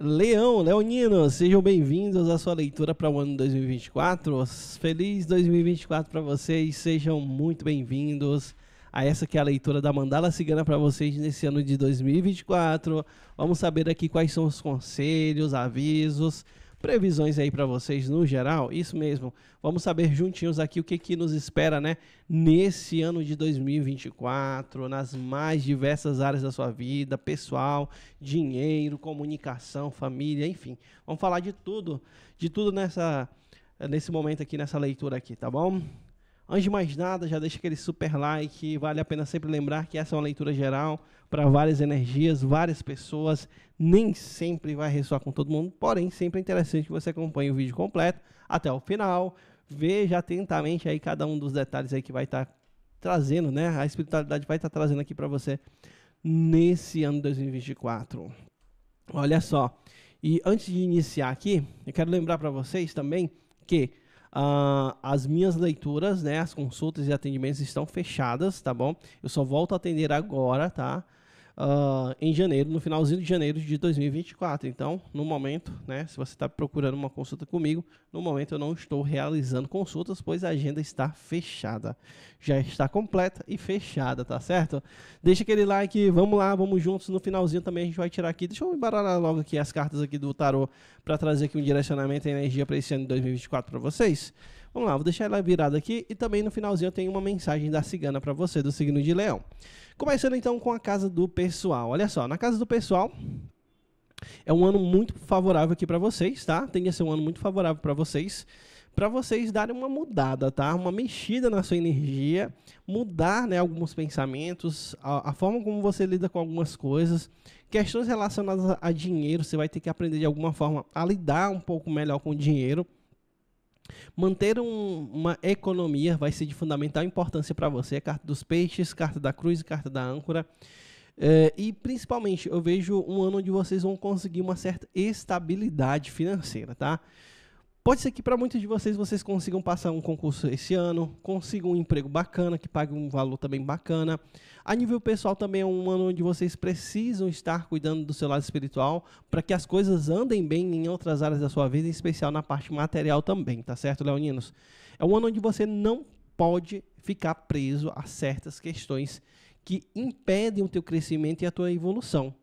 Leão, Leonino, sejam bem-vindos à sua leitura para o ano 2024. Feliz 2024 para vocês, sejam muito bem-vindos a essa que é a leitura da Mandala Cigana para vocês nesse ano de 2024. Vamos saber aqui quais são os conselhos, avisos, previsões aí para vocês no geral. Isso mesmo. Vamos saber juntinhos aqui o que, que nos espera, né? Nesse ano de 2024, nas mais diversas áreas da sua vida, pessoal, dinheiro, comunicação, família, enfim. Vamos falar de tudo, de tudo nessa nesse momento aqui nessa leitura aqui, tá bom? Antes de mais nada, já deixa aquele super like. Vale a pena sempre lembrar que essa é uma leitura geral para várias energias, várias pessoas. Nem sempre vai ressoar com todo mundo, porém sempre é interessante que você acompanhe o vídeo completo até o final. Veja atentamente aí cada um dos detalhes aí que vai estar tá trazendo, né? A espiritualidade vai estar tá trazendo aqui para você nesse ano 2024. Olha só. E antes de iniciar aqui, eu quero lembrar para vocês também que Uh, as minhas leituras, né, as consultas e atendimentos estão fechadas, tá bom? Eu só volto a atender agora, tá? uh, em janeiro, no finalzinho de janeiro de 2024. Então, no momento, né, se você está procurando uma consulta comigo, no momento eu não estou realizando consultas, pois a agenda está fechada. Já está completa e fechada, tá certo? Deixa aquele like, vamos lá, vamos juntos. No finalzinho também a gente vai tirar aqui, deixa eu embaralhar logo aqui as cartas aqui do tarô para trazer aqui um direcionamento e energia para esse ano de 2024 para vocês. Vamos lá, vou deixar ela virada aqui e também no finalzinho eu tenho uma mensagem da cigana para você do signo de Leão. Começando então com a casa do pessoal. Olha só, na casa do pessoal, é um ano muito favorável aqui para vocês, tá? Tende a ser um ano muito favorável para vocês, para vocês darem uma mudada, tá? Uma mexida na sua energia, mudar, né, alguns pensamentos, a, a, forma como você lida com algumas coisas, questões relacionadas a dinheiro, você vai ter que aprender de alguma forma a lidar um pouco melhor com o dinheiro. Manter um, uma economia vai ser de fundamental importância para você. A é carta dos peixes, carta da cruz, carta da âncora. É, e principalmente, eu vejo um ano onde vocês vão conseguir uma certa estabilidade financeira, tá? Pode ser que para muitos de vocês vocês consigam passar um concurso esse ano, consigam um emprego bacana que pague um valor também bacana. A nível pessoal também é um ano onde vocês precisam estar cuidando do seu lado espiritual para que as coisas andem bem em outras áreas da sua vida, em especial na parte material também, tá certo, leoninos? É um ano onde você não pode ficar preso a certas questões que impedem o teu crescimento e a tua evolução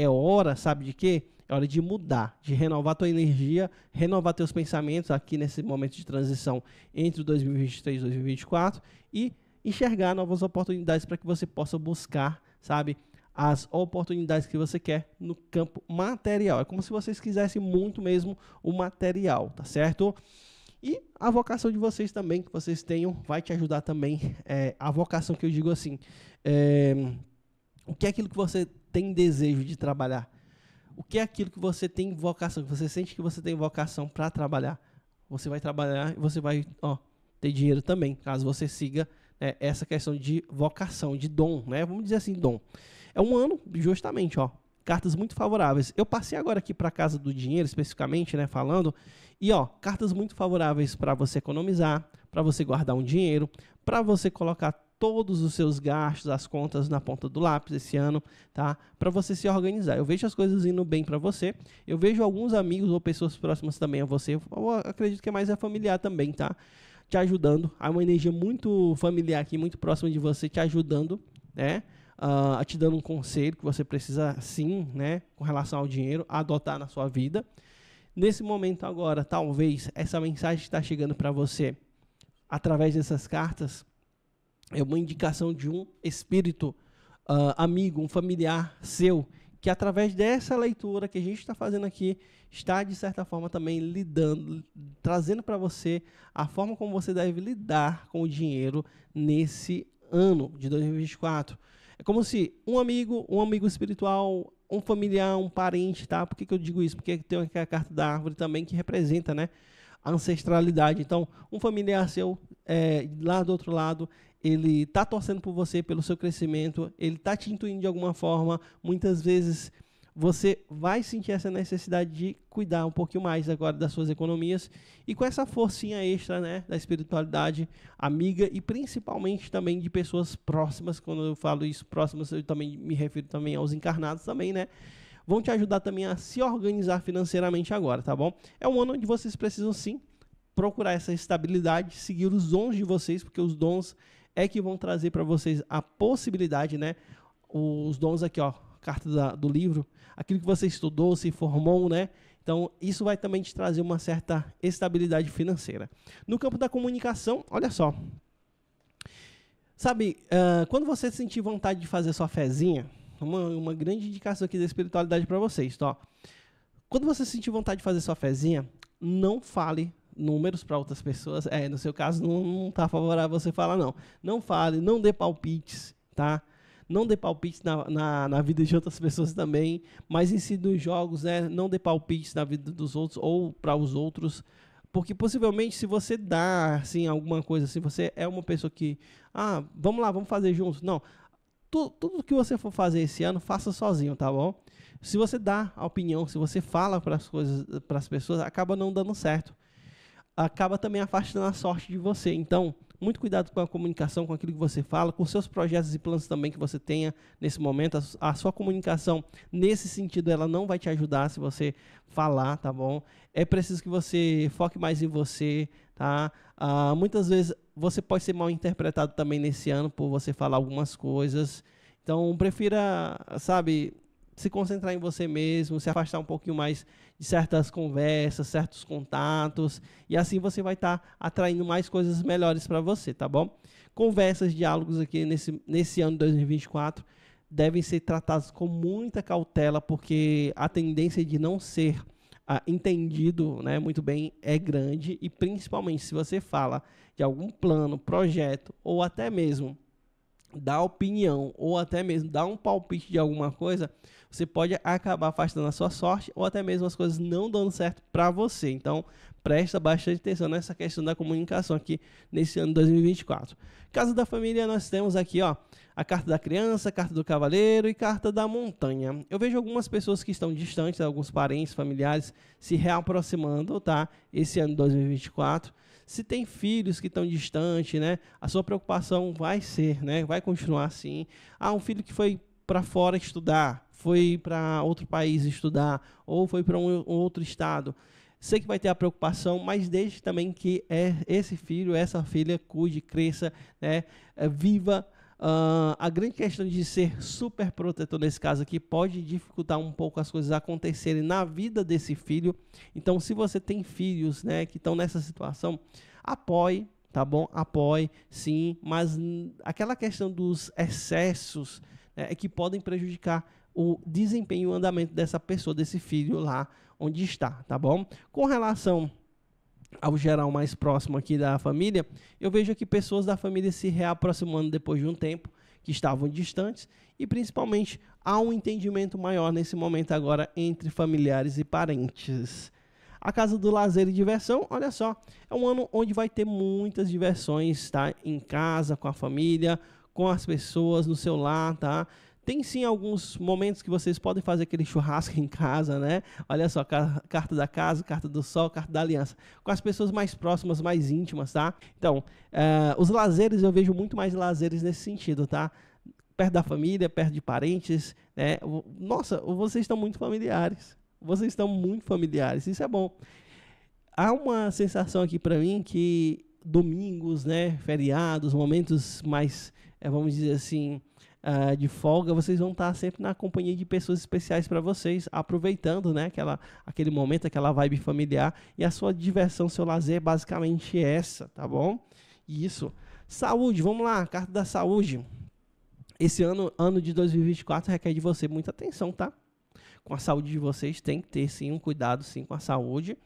é hora, sabe de quê? É hora de mudar, de renovar tua energia, renovar teus pensamentos aqui nesse momento de transição entre 2023 e 2024 e enxergar novas oportunidades para que você possa buscar, sabe, as oportunidades que você quer no campo material. É como se vocês quisessem muito mesmo o material, tá certo? E a vocação de vocês também, que vocês tenham, vai te ajudar também. É, a vocação que eu digo assim, é, o que é aquilo que você tem desejo de trabalhar? O que é aquilo que você tem vocação, que você sente que você tem vocação para trabalhar? Você vai trabalhar e você vai ó, ter dinheiro também, caso você siga né, essa questão de vocação, de dom, né? Vamos dizer assim, dom. É um ano, justamente, ó, cartas muito favoráveis. Eu passei agora aqui para casa do dinheiro especificamente, né, falando, e ó, cartas muito favoráveis para você economizar, para você guardar um dinheiro, para você colocar todos os seus gastos, as contas na ponta do lápis esse ano, tá? Para você se organizar. Eu vejo as coisas indo bem para você. Eu vejo alguns amigos ou pessoas próximas também a você, acredito que é mais é familiar também, tá? Te ajudando. Há uma energia muito familiar aqui, muito próxima de você, te ajudando, né? Uh, te dando um conselho que você precisa sim, né, com relação ao dinheiro, adotar na sua vida. Nesse momento agora, talvez essa mensagem que está chegando para você através dessas cartas é uma indicação de um espírito uh, amigo, um familiar seu, que através dessa leitura que a gente está fazendo aqui, está de certa forma também lidando, trazendo para você a forma como você deve lidar com o dinheiro nesse ano de 2024. É como se um amigo, um amigo espiritual, um familiar, um parente, tá? Por que, que eu digo isso? Porque tem aqui a carta da árvore também que representa, né? A ancestralidade. Então, um familiar seu é, lá do outro lado ele está torcendo por você, pelo seu crescimento, ele está te intuindo de alguma forma. Muitas vezes você vai sentir essa necessidade de cuidar um pouquinho mais agora das suas economias e com essa forcinha extra, né, da espiritualidade amiga e principalmente também de pessoas próximas. Quando eu falo isso próximas, eu também me refiro também aos encarnados também, né? Vão te ajudar também a se organizar financeiramente agora, tá bom? É um ano onde vocês precisam sim procurar essa estabilidade, seguir os dons de vocês, porque os dons é que vão trazer para vocês a possibilidade, né? Os dons aqui, ó, carta da, do livro, aquilo que você estudou, se formou, né? Então, isso vai também te trazer uma certa estabilidade financeira. No campo da comunicação, olha só. Sabe, uh, quando você sentir vontade de fazer sua fezinha, uma, uma grande indicação aqui da espiritualidade para vocês, tá? Quando você sentir vontade de fazer sua fezinha, não fale números para outras pessoas, é, no seu caso não está favorável você falar não. Não fale, não dê palpites, tá? Não dê palpites na, na, na, vida de outras pessoas também, mas em si dos jogos, né? Não dê palpites na vida dos outros ou para os outros, porque possivelmente se você dá assim alguma coisa, se você é uma pessoa que, ah, vamos lá, vamos fazer juntos, não. Tudo, tudo que você for fazer esse ano, faça sozinho, tá bom? Se você dá a opinião, se você fala para as coisas, para as pessoas, acaba não dando certo acaba também afastando a sorte de você. Então, muito cuidado com a comunicação, com aquilo que você fala, com seus projetos e planos também que você tenha nesse momento. A, sua comunicação, nesse sentido, ela não vai te ajudar se você falar, tá bom? É preciso que você foque mais em você, tá? Ah, muitas vezes você pode ser mal interpretado também nesse ano por você falar algumas coisas. Então, prefira, sabe, se concentrar em você mesmo, se afastar um pouquinho mais de certas conversas, certos contatos, e assim você vai estar tá atraindo mais coisas melhores para você, tá bom? Conversas, diálogos aqui nesse, nesse ano de 2024 devem ser tratados com muita cautela, porque a tendência de não ser ah, entendido né, muito bem é grande, e principalmente se você fala de algum plano, projeto ou até mesmo dar opinião ou até mesmo dar um palpite de alguma coisa, você pode acabar afastando a sua sorte ou até mesmo as coisas não dando certo para você. Então, presta bastante atenção nessa questão da comunicação aqui nesse ano 2024. Casa da família, nós temos aqui, ó, a carta da criança, a carta do cavaleiro e carta da montanha. Eu vejo algumas pessoas que estão distantes, alguns parentes, familiares se reaproximando, tá? Esse ano 2024 se tem filhos que estão distantes, né? A sua preocupação vai ser, né? Vai continuar assim. Ah, um filho que foi para fora estudar, foi para outro país estudar, ou foi para um, um outro estado. Sei que vai ter a preocupação, mas desde também que é esse filho, essa filha cuide, cresça, né? Eh, viva Uh, a grande questão de ser super protetor nesse caso aqui pode dificultar um pouco as coisas acontecerem na vida desse filho. Então, se você tem filhos né, que estão nessa situação, apoie, tá bom? Apoie, sim, mas aquela questão dos excessos né, é, que podem prejudicar o desempenho e o andamento dessa pessoa, desse filho lá onde está, tá bom? Com relação ao geral mais próximo aqui da família, eu vejo aqui pessoas da família se reaproximando depois de um tempo, que estavam distantes, e principalmente há um entendimento maior nesse momento agora entre familiares e parentes. A casa do lazer e diversão, olha só, é um ano onde vai ter muitas diversões, tá? Em casa, com a família, com as pessoas no seu lar, tá? Tem sim alguns momentos que vocês podem fazer aquele churrasco em casa, né? Olha só, carta da casa, carta do sol, carta da aliança. Com as pessoas mais próximas, mais íntimas, tá? Então, uh, os lazeres, eu vejo muito mais lazeres nesse sentido, tá? Perto da família, perto de parentes, né? Nossa, vocês estão muito familiares. Vocês estão muito familiares, isso é bom. Há uma sensação aqui para mim que domingos, né, feriados, momentos mais, eh, vamos dizer assim, uh, de folga, vocês vão estar sempre na companhia de pessoas especiais para vocês, aproveitando né, aquela, aquele momento, aquela vibe familiar e a sua diversão, seu lazer é basicamente essa, tá bom? Isso. Saúde, vamos lá, carta da saúde. Esse ano, ano de 2024, requer de você muita atenção, tá? Com a saúde de vocês, tem que ter sim um cuidado sim com a saúde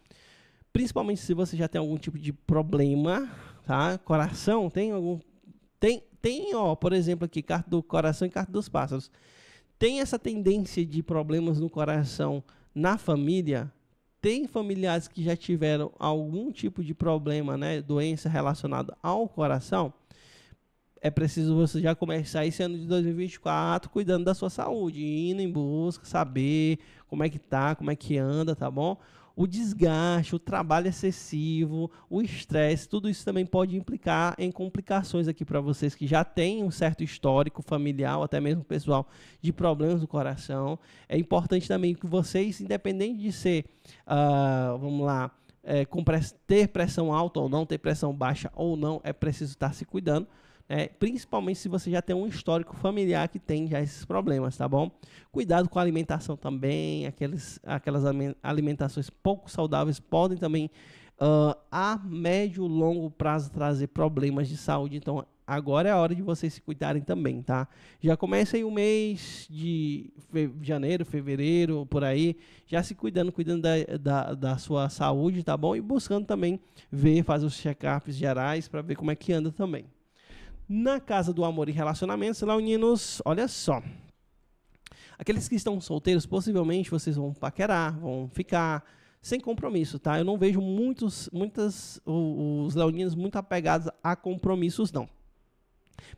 principalmente se você já tem algum tipo de problema, tá? Coração, tem algum tem tem, ó, por exemplo, aqui, carta do coração e carta dos pássaros. Tem essa tendência de problemas no coração na família? Tem familiares que já tiveram algum tipo de problema, né, doença relacionada ao coração? É preciso você já começar esse ano de 2024 cuidando da sua saúde, indo em busca, saber como é que tá, como é que anda, tá bom? o desgaste, o trabalho excessivo, o estresse, tudo isso também pode implicar em complicações aqui para vocês que já têm um certo histórico familiar, ou até mesmo pessoal, de problemas do coração. É importante também que vocês, independente de ser, uh, vamos lá, é, ter pressão alta ou não, ter pressão baixa ou não, é preciso estar tá se cuidando né? principalmente se você já tem um histórico familiar que tem já esses problemas, tá bom? Cuidado com a alimentação também, aqueles, aquelas alimentações pouco saudáveis podem também, uh, a médio e longo prazo, trazer problemas de saúde, então agora é a hora de vocês se cuidarem também, tá? Já comecem o mês de fe janeiro, fevereiro, por aí, já se cuidando, cuidando da, da, da, sua saúde, tá bom? E buscando também ver, fazer os check-ups gerais para ver como é que anda também na casa do amor e relacionamentos leoninos, olha só. Aqueles que estão solteiros, possivelmente vocês vão paquerar, vão ficar sem compromisso, tá? Eu não vejo muitos, muitas, os leoninos muito apegados a compromissos, não.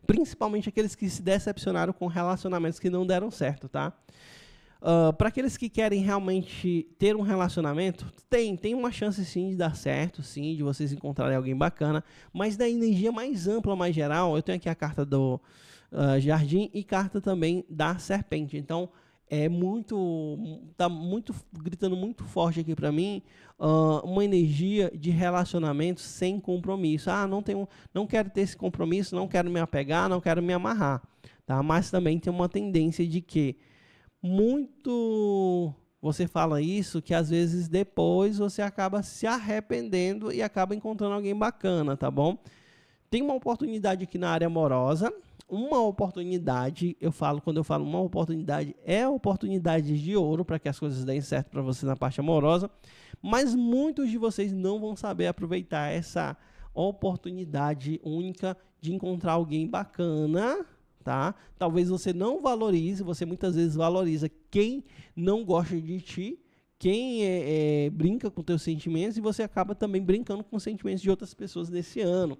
Principalmente aqueles que se decepcionaram com relacionamentos que não deram certo, tá? Uh, ah, para aqueles que querem realmente ter um relacionamento, tem, tem uma chance sim de dar certo, sim, de vocês encontrarem alguém bacana, mas da energia mais ampla, mais geral, eu tenho aqui a carta do uh, Jardim e carta também da Serpente. Então, é muito tá muito gritando muito forte aqui para mim uh, uma energia de relacionamento sem compromisso ah não tenho não quero ter esse compromisso não quero me apegar não quero me amarrar tá mas também tem uma tendência de que muito você fala isso que às vezes depois você acaba se arrependendo e acaba encontrando alguém bacana, tá bom? Tem uma oportunidade aqui na área amorosa. Uma oportunidade, eu falo, quando eu falo uma oportunidade, é oportunidade de ouro para que as coisas deem certo para você na parte amorosa. Mas muitos de vocês não vão saber aproveitar essa oportunidade única de encontrar alguém bacana tá? Talvez você não valorize, você muitas vezes valoriza quem não gosta de ti, quem é, é, brinca com teus sentimentos e você acaba também brincando com os sentimentos de outras pessoas nesse ano.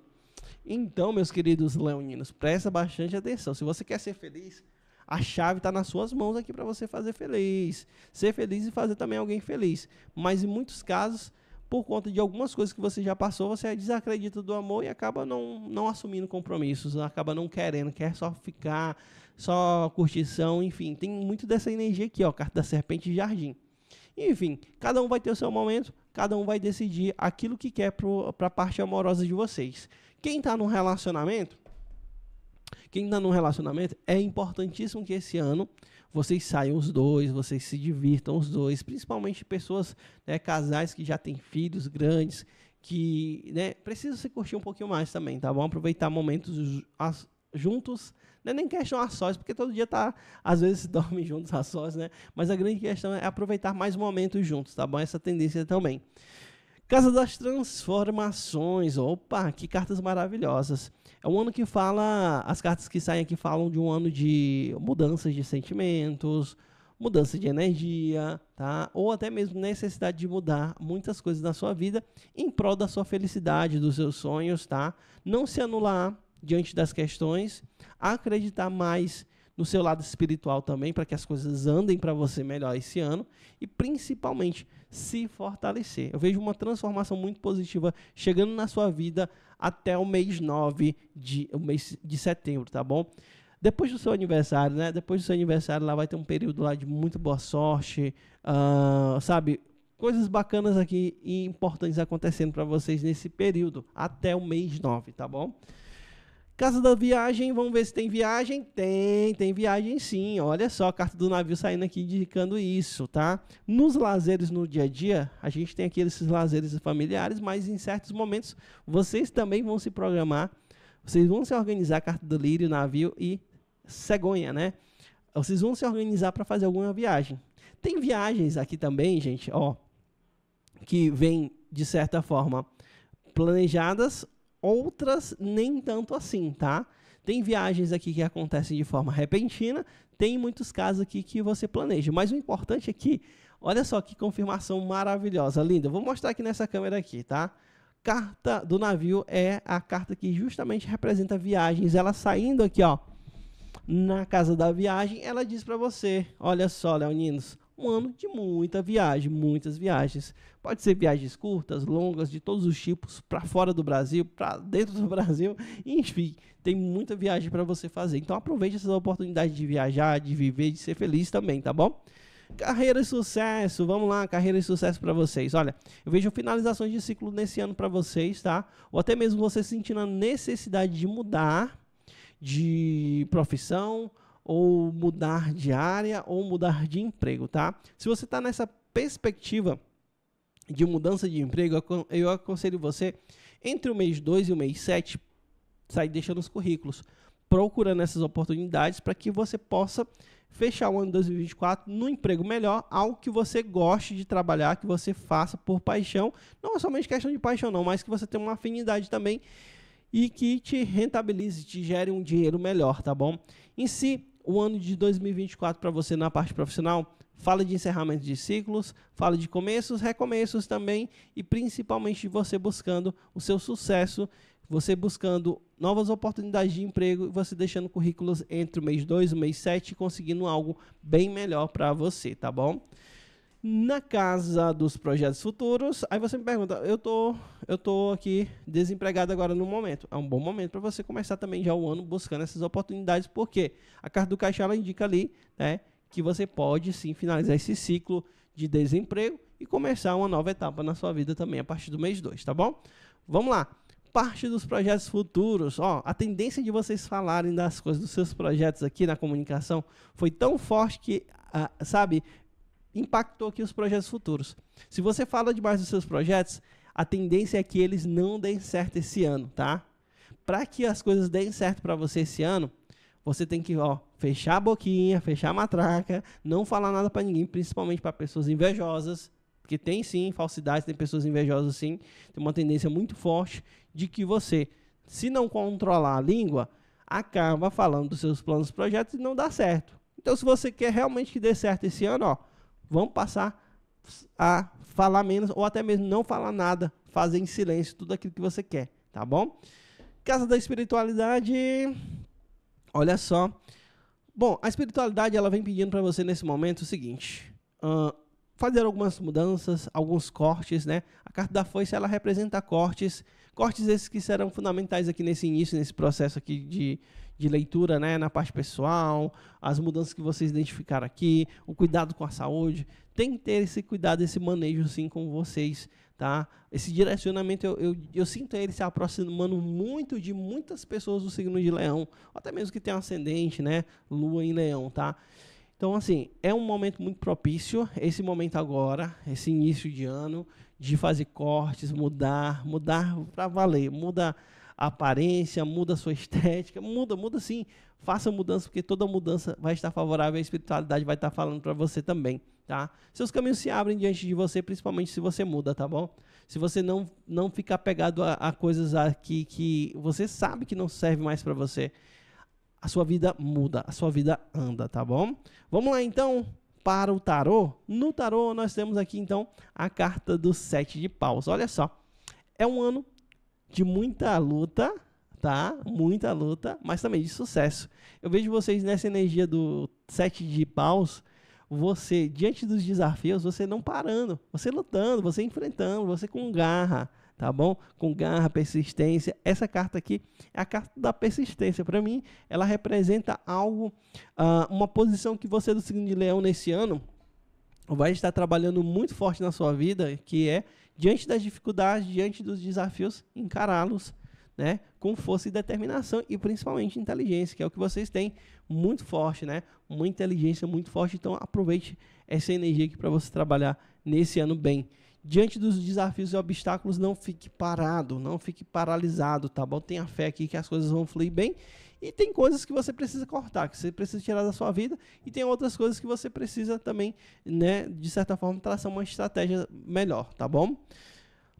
Então, meus queridos leoninos, presta bastante atenção. Se você quer ser feliz, a chave está nas suas mãos aqui para você fazer feliz. Ser feliz e fazer também alguém feliz. Mas em muitos casos, por conta de algumas coisas que você já passou, você desacredita do amor e acaba não, não assumindo compromissos, acaba não querendo, quer só ficar, só curtição, enfim. Tem muito dessa energia aqui, ó, carta da serpente e jardim. Enfim, cada um vai ter o seu momento, cada um vai decidir aquilo que quer para a parte amorosa de vocês. Quem está num relacionamento, quem está num relacionamento, é importantíssimo que esse ano vocês saiam os dois, vocês se divirtam os dois, principalmente pessoas, né, casais que já têm filhos grandes, que né, precisam se curtir um pouquinho mais também, tá bom? Aproveitar momentos juntos, né, nem questão a sós, porque todo dia tá, às vezes dorme juntos a sós, né? Mas a grande questão é aproveitar mais momentos juntos, tá bom? Essa tendência também. Casa das Transformações. Opa, que cartas maravilhosas. É um ano que fala. As cartas que saem aqui falam de um ano de mudanças de sentimentos, mudança de energia, tá? Ou até mesmo necessidade de mudar muitas coisas na sua vida em prol da sua felicidade, dos seus sonhos, tá? Não se anular diante das questões, acreditar mais no seu lado espiritual também, para que as coisas andem para você melhor esse ano e principalmente se fortalecer. Eu vejo uma transformação muito positiva chegando na sua vida até o mês 9 de, o mês de setembro, tá bom? Depois do seu aniversário, né? Depois do seu aniversário, lá vai ter um período lá de muito boa sorte, uh, sabe? Coisas bacanas aqui e importantes acontecendo para vocês nesse período, até o mês 9, tá bom? Casa da viagem, vamos ver se tem viagem. Tem, tem viagem sim. Olha só, a carta do navio saindo aqui indicando isso, tá? Nos lazeres no dia a dia, a gente tem aqui esses lazeres familiares, mas em certos momentos vocês também vão se programar, vocês vão se organizar, carta do lírio, navio e cegonha, né? Vocês vão se organizar para fazer alguma viagem. Tem viagens aqui também, gente, ó, que vem de certa forma planejadas outras nem tanto assim, tá? Tem viagens aqui que acontecem de forma repentina, tem muitos casos aqui que você planeja, mas o importante aqui, olha só que confirmação maravilhosa, linda. Vou mostrar aqui nessa câmera aqui, tá? Carta do navio é a carta que justamente representa viagens, ela saindo aqui, ó, na casa da viagem, ela diz para você, olha só, leoninos, um ano de muita viagem, muitas viagens. Pode ser viagens curtas, longas, de todos os tipos, para fora do Brasil, para dentro do Brasil, enfim, tem muita viagem para você fazer. Então aproveite essas oportunidades de viajar, de viver, de ser feliz também, tá bom? Carreira e sucesso, vamos lá, carreira e sucesso para vocês. Olha, eu vejo finalizações de ciclo nesse ano para vocês, tá? Ou até mesmo você sentindo a necessidade de mudar de profissão ou mudar de área ou mudar de emprego, tá? Se você está nessa perspectiva de mudança de emprego, eu aconselho você entre o mês 2 e o mês 7 sair deixando os currículos, procurando essas oportunidades para que você possa fechar o ano 2024 no emprego melhor, algo que você goste de trabalhar, que você faça por paixão, não é somente questão de paixão não, mas que você tenha uma afinidade também e que te rentabilize, te gere um dinheiro melhor, tá bom? Em si, o ano de 2024 para você na parte profissional fala de encerramento de ciclos, fala de começos, recomeços também e principalmente de você buscando o seu sucesso, você buscando novas oportunidades de emprego e você deixando currículos entre o mês 2 e o mês 7 conseguindo algo bem melhor para você, tá bom? Na casa dos projetos futuros, aí você me pergunta, eu tô, eu tô aqui desempregado agora no momento. É um bom momento para você começar também já o ano buscando essas oportunidades, porque a carta do caixa ela indica ali, né, que você pode sim finalizar esse ciclo de desemprego e começar uma nova etapa na sua vida também a partir do mês 2, tá bom? Vamos lá. Parte dos projetos futuros, ó, a tendência de vocês falarem das coisas dos seus projetos aqui na comunicação foi tão forte que, ah, sabe, impactou aqui os projetos futuros. Se você fala demais dos seus projetos, a tendência é que eles não deem certo esse ano, tá? Para que as coisas deem certo para você esse ano, você tem que ó, fechar a boquinha, fechar a matraca, não falar nada para ninguém, principalmente para pessoas invejosas, porque tem sim falsidades, tem pessoas invejosas sim, tem uma tendência muito forte de que você, se não controlar a língua, acaba falando dos seus planos, projetos e não dá certo. Então, se você quer realmente que dê certo esse ano, ó, Vamos passar a falar menos ou até mesmo não falar nada, fazer em silêncio tudo aquilo que você quer, tá bom? Casa da espiritualidade. Olha só. Bom, a espiritualidade ela vem pedindo para você nesse momento o seguinte: uh, fazer algumas mudanças, alguns cortes, né? A carta da foice ela representa cortes, cortes esses que serão fundamentais aqui nesse início, nesse processo aqui de de leitura né, na parte pessoal, as mudanças que vocês identificaram aqui, o cuidado com a saúde. Tem que ter esse cuidado, esse manejo sim com vocês. Tá? Esse direcionamento, eu, eu, eu sinto ele se aproximando muito de muitas pessoas do signo de leão, até mesmo que tem um ascendente, né? Lua em leão, tá? Então, assim, é um momento muito propício, esse momento agora, esse início de ano, de fazer cortes, mudar, mudar para valer, mudar a aparência, muda a sua estética, muda, muda sim. Faça mudança, porque toda mudança vai estar favorável, a espiritualidade vai estar falando para você também, tá? Seus caminhos se abrem diante de você, principalmente se você muda, tá bom? Se você não, não ficar pegado a, a coisas aqui que você sabe que não serve mais para você, a sua vida muda, a sua vida anda, tá bom? Vamos lá então para o tarô. No tarô nós temos aqui então a carta do sete de paus. Olha só, é um ano de muita luta, tá? Muita luta, mas também de sucesso. Eu vejo vocês nessa energia do sete de paus, você, diante dos desafios, você não parando, você lutando, você enfrentando, você com garra, tá bom? Com garra, persistência. Essa carta aqui é a carta da persistência. Para mim, ela representa algo, uh, uma posição que você do signo de leão nesse ano vai estar trabalhando muito forte na sua vida, que é diante das dificuldades, diante dos desafios, encará-los né, com força e determinação e principalmente inteligência, que é o que vocês têm muito forte, né? Uma inteligência muito forte. Então aproveite essa energia aqui para você trabalhar nesse ano bem. Diante dos desafios e obstáculos, não fique parado, não fique paralisado, tá bom? Tenha fé aqui que as coisas vão fluir bem e tem coisas que você precisa cortar, que você precisa tirar da sua vida, e tem outras coisas que você precisa também, né, de certa forma, traçar uma estratégia melhor, tá bom?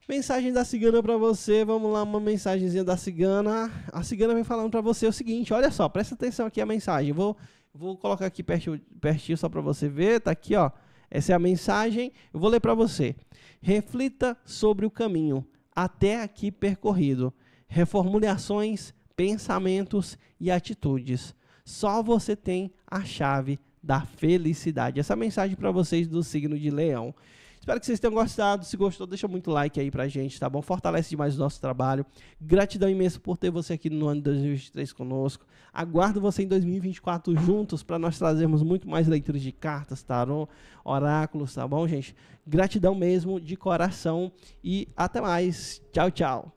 Mensagem da cigana para você, vamos lá, uma mensagenzinha da cigana. A cigana vem falando para você o seguinte, olha só, presta atenção aqui a mensagem. Vou vou colocar aqui pertinho, pertinho só para você ver, tá aqui, ó. Essa é a mensagem. Eu vou ler para você. Reflita sobre o caminho até aqui percorrido. Reformulações pensamentos e atitudes. Só você tem a chave da felicidade. Essa mensagem para vocês do signo de Leão. Espero que vocês tenham gostado. Se gostou, deixa muito like aí pra gente, tá bom? Fortalece demais o nosso trabalho. Gratidão imensa por ter você aqui no ano de 2023 conosco. Aguardo você em 2024 juntos para nós trazermos muito mais leituras de cartas, tarô, oráculos, tá bom, gente? Gratidão mesmo de coração e até mais. Tchau, tchau.